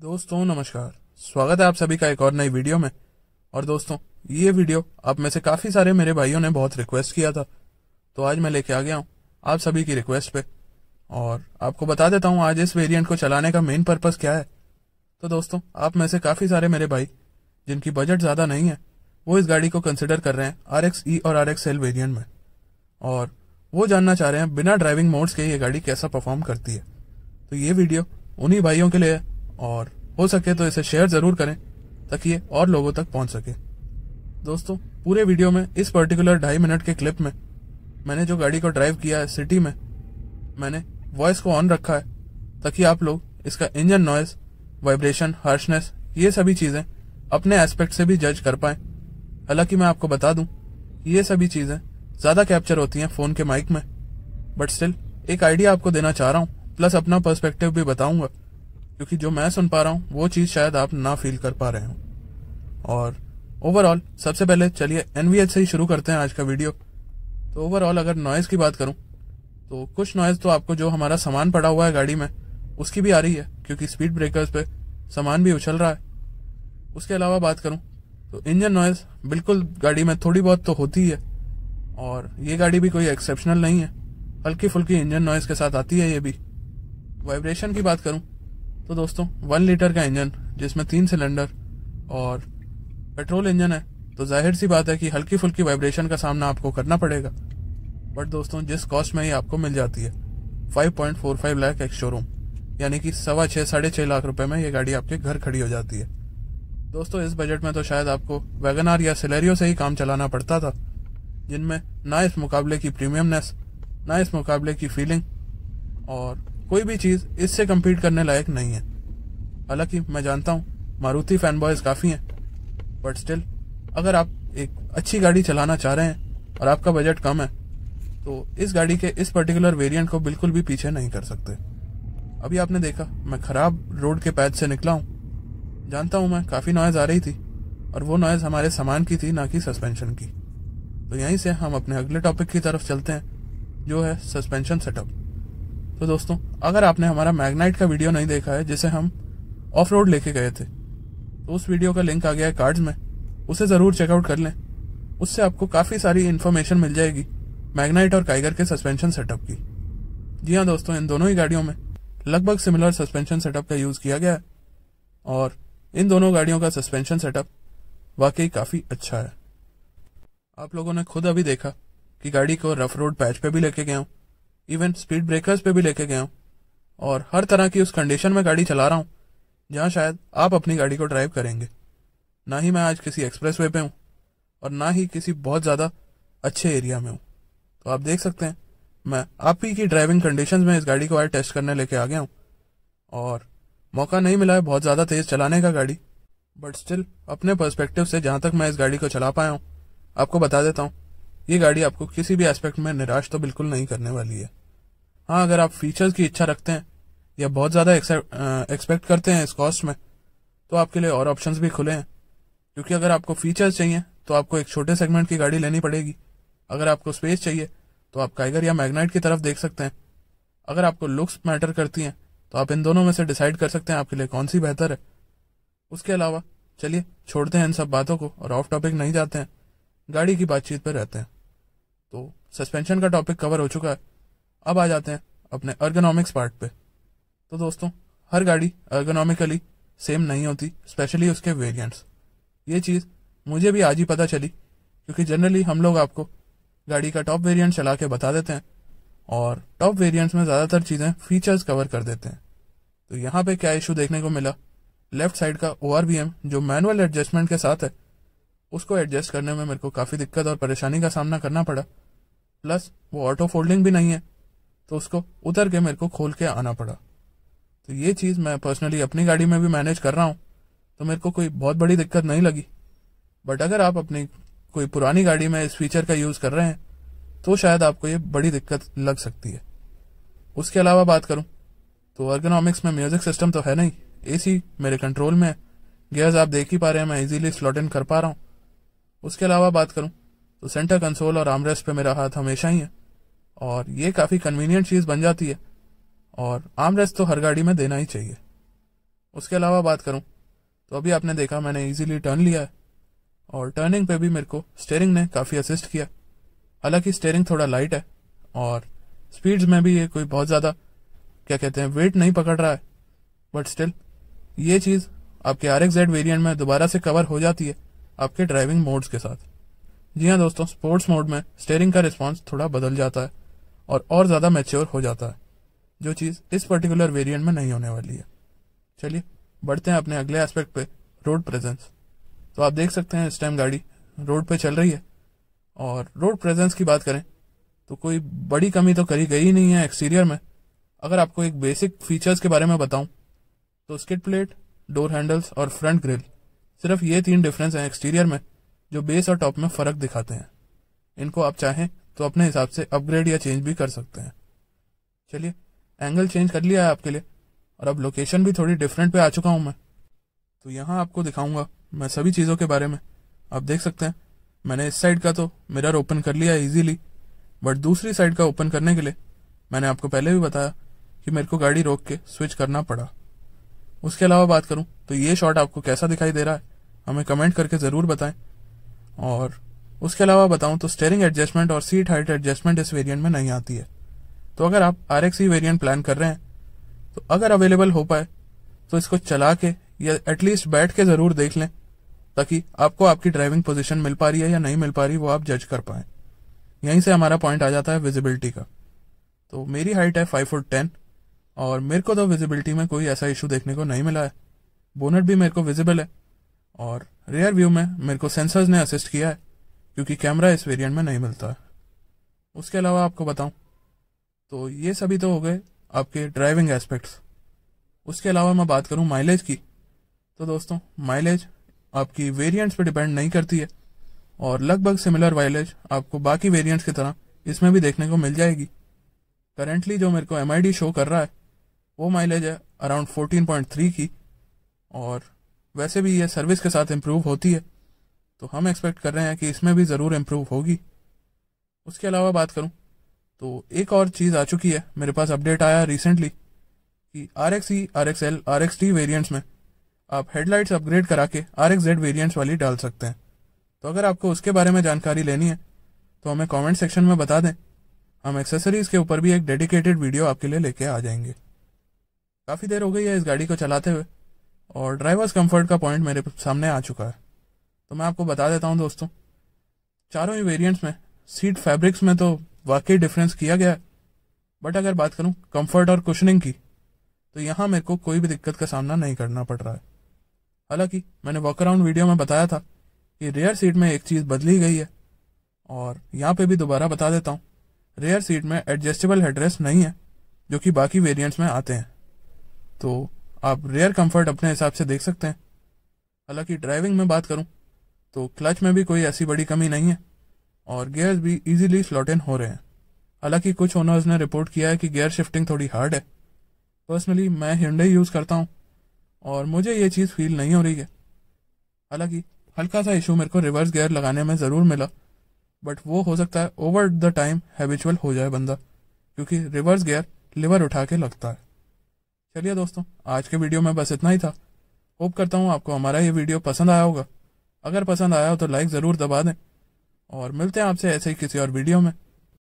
दोस्तों नमस्कार स्वागत है आप सभी का एक और नई वीडियो में और दोस्तों ये वीडियो आप में से काफी सारे मेरे भाइयों ने बहुत रिक्वेस्ट किया था तो आज मैं लेके आ गया हूँ आप सभी की रिक्वेस्ट पे और आपको बता देता हूँ आज इस वेरिएंट को चलाने का मेन पर्पज क्या है तो दोस्तों आप में से काफी सारे मेरे भाई जिनकी बजट ज्यादा नहीं है वो इस गाड़ी को कंसिडर कर रहे हैं आर एक्स ई और आर एक्स एल वेरियंट में और वो जानना चाह रहे हैं बिना ड्राइविंग मोड्स के ये गाड़ी कैसा परफॉर्म करती है तो ये वीडियो उन्हीं भाइयों के लिए और हो सके तो इसे शेयर जरूर करें ताकि ये और लोगों तक पहुंच सके दोस्तों पूरे वीडियो में इस पर्टिकुलर ढाई मिनट के क्लिप में मैंने जो गाड़ी को ड्राइव किया है सिटी में मैंने वॉइस को ऑन रखा है ताकि आप लोग इसका इंजन नॉइज वाइब्रेशन हार्शनेस ये सभी चीज़ें अपने एस्पेक्ट से भी जज कर पाए हालांकि मैं आपको बता दूं कि ये सभी चीज़ें ज़्यादा कैप्चर होती हैं फ़ोन के माइक में बट स्टिल एक आइडिया आपको देना चाह रहा हूँ प्लस अपना पर्सपेक्टिव भी बताऊंगा क्योंकि जो मैं सुन पा रहा हूँ वो चीज़ शायद आप ना फील कर पा रहे हो और ओवरऑल सबसे पहले चलिए एन से ही शुरू करते हैं आज का वीडियो तो ओवरऑल अगर नॉइज़ की बात करूँ तो कुछ नॉइज़ तो आपको जो हमारा सामान पड़ा हुआ है गाड़ी में उसकी भी आ रही है क्योंकि स्पीड ब्रेकर्स पे सामान भी उछल रहा है उसके अलावा बात करूँ तो इंजन नॉइज़ बिल्कुल गाड़ी में थोड़ी बहुत तो होती ही है और ये गाड़ी भी कोई एक्सेप्शनल नहीं है हल्की फुल्की इंजन नॉइज़ के साथ आती है ये भी वाइब्रेशन की बात करूँ तो दोस्तों वन लीटर का इंजन जिसमें तीन सिलेंडर और पेट्रोल इंजन है तो जाहिर सी बात है कि हल्की फुल्की वाइब्रेशन का सामना आपको करना पड़ेगा बट दोस्तों जिस कॉस्ट में ही आपको मिल जाती है 5.45 लाख एक्स शोरूम यानी कि सवा छः साढ़े छः लाख रुपए में ये गाड़ी आपके घर खड़ी हो जाती है दोस्तों इस बजट में तो शायद आपको वैगन या सिलेरियो से ही काम चलाना पड़ता था जिनमें ना इस मुकाबले की प्रीमियमनेस ना इस मुकाबले की फीलिंग और कोई भी चीज इससे कम्पीट करने लायक नहीं है हालांकि मैं जानता हूँ मारुति फैन बॉयज काफ़ी हैं बट स्टिल अगर आप एक अच्छी गाड़ी चलाना चाह रहे हैं और आपका बजट कम है तो इस गाड़ी के इस पर्टिकुलर वेरिएंट को बिल्कुल भी पीछे नहीं कर सकते अभी आपने देखा मैं खराब रोड के पैद से निकला हूँ जानता हूँ मैं काफ़ी नॉइज़ आ रही थी और वो नॉइज़ हमारे सामान की थी ना कि सस्पेंशन की तो यहीं से हम अपने अगले टॉपिक की तरफ चलते हैं जो है सस्पेंशन सेटअप तो दोस्तों अगर आपने हमारा मैग्नाइट का वीडियो नहीं देखा है जिसे हम ऑफ रोड लेके गए थे तो उस वीडियो का लिंक आ गया है कार्ड्स में उसे ज़रूर चेकआउट कर लें उससे आपको काफ़ी सारी इन्फॉर्मेशन मिल जाएगी मैग्नाइट और काइगर के सस्पेंशन सेटअप की जी हाँ दोस्तों इन दोनों ही गाड़ियों में लगभग सिमिलर सस्पेंशन सेटअप का यूज़ किया गया है और इन दोनों गाड़ियों का सस्पेंशन सेटअप वाकई काफ़ी अच्छा है आप लोगों ने खुद अभी देखा कि गाड़ी को रफ रोड पैच पे भी लेके गया हूँ इवन स्पीड ब्रेकर्स पे भी लेके गया हूँ और हर तरह की उस कंडीशन में गाड़ी चला रहा हूँ जहाँ शायद आप अपनी गाड़ी को ड्राइव करेंगे ना ही मैं आज किसी एक्सप्रेस वे पे हूँ और ना ही किसी बहुत ज़्यादा अच्छे एरिया में हूँ तो आप देख सकते हैं मैं आप ही की ड्राइविंग कंडीशन में इस गाड़ी को आज टेस्ट करने लेके आ गया हूँ और मौका नहीं मिला है बहुत ज़्यादा तेज़ चलाने का गाड़ी बट स्टिल अपने पर्सपेक्टिव से जहाँ तक मैं इस गाड़ी को चला पाया हूँ आपको बता देता हूँ ये गाड़ी आपको किसी भी एस्पेक्ट में निराश तो बिल्कुल नहीं करने वाली है हाँ अगर आप फीचर्स की इच्छा रखते हैं या बहुत ज़्यादा एक्सपेक्ट करते हैं इस कॉस्ट में तो आपके लिए और ऑप्शंस भी खुले हैं क्योंकि अगर आपको फीचर्स चाहिए तो आपको एक छोटे सेगमेंट की गाड़ी लेनी पड़ेगी अगर आपको स्पेस चाहिए तो आप काइगर या मैग्नाइट की तरफ देख सकते हैं अगर आपको लुक्स मैटर करती हैं तो आप इन दोनों में से डिसाइड कर सकते हैं आपके लिए कौन सी बेहतर है उसके अलावा चलिए छोड़ते हैं इन सब बातों को और ऑफ टॉपिक नहीं जाते हैं गाड़ी की बातचीत पर रहते हैं तो सस्पेंशन का टॉपिक कवर हो चुका है अब आ जाते हैं अपने अर्गोनॉमिक्स पार्ट पे तो दोस्तों हर गाड़ी अर्गोनॉमिकली सेम नहीं होती स्पेशली उसके वेरिएंट्स ये चीज़ मुझे भी आज ही पता चली क्योंकि जनरली हम लोग आपको गाड़ी का टॉप वेरिएंट चला के बता देते हैं और टॉप वेरिएंट्स में ज़्यादातर चीज़ें फीचर्स कवर कर देते हैं तो यहाँ पे क्या इशू देखने को मिला लेफ्ट साइड का ओ जो मैनुअल एडजस्टमेंट के साथ है उसको एडजस्ट करने में मेरे को काफ़ी दिक्कत और परेशानी का सामना करना पड़ा प्लस वो ऑटो फोल्डिंग भी नहीं है तो उसको उतर के मेरे को खोल के आना पड़ा तो ये चीज़ मैं पर्सनली अपनी गाड़ी में भी मैनेज कर रहा हूँ तो मेरे को कोई बहुत बड़ी दिक्कत नहीं लगी बट अगर आप अपनी कोई पुरानी गाड़ी में इस फीचर का यूज़ कर रहे हैं तो शायद आपको ये बड़ी दिक्कत लग सकती है उसके अलावा बात करूँ तो अर्गोनॉमिक्स में म्यूजिक सिस्टम तो है नहीं एसी मेरे कंट्रोल में है गियर्स आप देख ही पा रहे हैं मैं इजीली स्लॉट इन कर पा रहा हूँ उसके अलावा बात करूँ तो सेंटर कंसोल और आमरेस पे मेरा हाथ हमेशा ही है और ये काफ़ी कन्वीनियंट चीज़ बन जाती है और आमरेस्ट तो हर गाड़ी में देना ही चाहिए उसके अलावा बात करूं तो अभी आपने देखा मैंने इजीली टर्न लिया है और टर्निंग पे भी मेरे को स्टेयरिंग ने काफ़ी असिस्ट किया हालांकि स्टेयरिंग थोड़ा लाइट है और स्पीड्स में भी ये कोई बहुत ज़्यादा क्या कहते हैं वेट नहीं पकड़ रहा है बट स्टिल ये चीज़ आपके आर एक्स जेड वेरियंट में दोबारा से कवर हो जाती है आपके ड्राइविंग मोड्स के साथ जी हाँ दोस्तों स्पोर्ट्स मोड में स्टेयरिंग का रिस्पॉन्स थोड़ा बदल जाता है और और ज़्यादा मेच्योर हो जाता है जो चीज़ इस पर्टिकुलर वेरिएंट में नहीं होने वाली है चलिए बढ़ते हैं अपने अगले एस्पेक्ट पे रोड प्रेजेंस तो आप देख सकते हैं इस टाइम गाड़ी रोड पे चल रही है और रोड प्रेजेंस की बात करें तो कोई बड़ी कमी तो करी गई नहीं है एक्सटीरियर में अगर आपको एक बेसिक फीचर्स के बारे में बताऊं तो स्किट प्लेट डोर हैंडल्स और फ्रंट ग्रिल सिर्फ ये तीन डिफरेंस हैं एक्सटीरियर में जो बेस और टॉप में फर्क दिखाते हैं इनको आप चाहें तो अपने हिसाब से अपग्रेड या चेंज भी कर सकते हैं चलिए एंगल चेंज कर लिया है आपके लिए और अब लोकेशन भी थोड़ी डिफरेंट पे आ चुका हूं मैं तो यहां आपको दिखाऊंगा मैं सभी चीज़ों के बारे में आप देख सकते हैं मैंने इस साइड का तो मिरर ओपन कर लिया इजीली बट दूसरी साइड का ओपन करने के लिए मैंने आपको पहले भी बताया कि मेरे को गाड़ी रोक के स्विच करना पड़ा उसके अलावा बात करूं तो ये शॉट आपको कैसा दिखाई दे रहा है हमें कमेंट करके ज़रूर बताएं और उसके अलावा बताऊं तो स्टेयरिंग एडजस्टमेंट और सीट हाइट एडजस्टमेंट इस वेरिएंट में नहीं आती है तो अगर आप आर एक्स वेरियंट प्लान कर रहे हैं तो अगर अवेलेबल हो पाए तो इसको चला के या एटलीस्ट बैठ के जरूर देख लें ताकि आपको आपकी ड्राइविंग पोजिशन मिल पा रही है या नहीं मिल पा रही वो आप जज कर पाए यहीं से हमारा पॉइंट आ जाता है विजिबिलिटी का तो मेरी हाइट है फाइव फुट टेन और मेरे को तो विजिबिलिटी में कोई ऐसा इशू देखने को नहीं मिला है बोनट भी मेरे को विजिबल है और रेयर व्यू में मेरे को सेंसर्स ने असिस्ट किया है क्योंकि कैमरा इस वेरिएंट में नहीं मिलता है उसके अलावा आपको बताऊं तो ये सभी तो हो गए आपके ड्राइविंग एस्पेक्ट्स उसके अलावा मैं बात करूं माइलेज की तो दोस्तों माइलेज आपकी वेरिएंट्स पे डिपेंड नहीं करती है और लगभग सिमिलर माइलेज आपको बाकी वेरियंट्स की तरह इसमें भी देखने को मिल जाएगी करेंटली जो मेरे को एम शो कर रहा है वो माइलेज है अराउंड फोर्टीन की और वैसे भी ये सर्विस के साथ इम्प्रूव होती है तो हम एक्सपेक्ट कर रहे हैं कि इसमें भी ज़रूर इम्प्रूव होगी उसके अलावा बात करूँ तो एक और चीज़ आ चुकी है मेरे पास अपडेट आया रिसेंटली कि R X E R X L R X T variants में आप हेडलाइट्स अपग्रेड करा के आर एक्स जेड वेरियंट्स वाली डाल सकते हैं तो अगर आपको उसके बारे में जानकारी लेनी है तो हमें कमेंट सेक्शन में बता दें हम एक्सेसरीज के ऊपर भी एक डेडिकेटेड वीडियो आपके लिए लेके आ जाएंगे काफ़ी देर हो गई है इस गाड़ी को चलाते हुए और ड्राइवर्स कंफर्ट का पॉइंट मेरे सामने आ चुका है तो मैं आपको बता देता हूँ दोस्तों चारों ही वेरिएंट्स में सीट फैब्रिक्स में तो वाकई डिफरेंस किया गया है बट अगर बात करूँ कंफर्ट और कुशनिंग की तो यहाँ मेरे को कोई भी दिक्कत का सामना नहीं करना पड़ रहा है हालांकि मैंने अराउंड वीडियो में बताया था कि रेयर सीट में एक चीज़ बदली गई है और यहाँ पे भी दोबारा बता देता हूँ रेयर सीट में एडजस्टेबल हेडरेस्ट नहीं है जो कि बाकी वेरिएंट्स में आते हैं तो आप रेयर कंफर्ट अपने हिसाब से देख सकते हैं हालांकि ड्राइविंग में बात करूं तो क्लच में भी कोई ऐसी बड़ी कमी नहीं है और गियर्स भी इजीली स्लॉट इन हो रहे हैं हालांकि कुछ ओनर्स ने रिपोर्ट किया है कि गियर शिफ्टिंग थोड़ी हार्ड है पर्सनली मैं हिंडे यूज़ करता हूँ और मुझे ये चीज़ फील नहीं हो रही है हालांकि हल्का सा इशू मेरे को रिवर्स गियर लगाने में ज़रूर मिला बट वो हो सकता है ओवर द टाइम हैबिचुअल हो जाए बंदा क्योंकि रिवर्स गियर लिवर उठा के लगता है चलिए दोस्तों आज के वीडियो में बस इतना ही था होप करता हूँ आपको हमारा ये वीडियो पसंद आया होगा अगर पसंद आया हो तो लाइक ज़रूर दबा दें और मिलते हैं आपसे ऐसे ही किसी और वीडियो में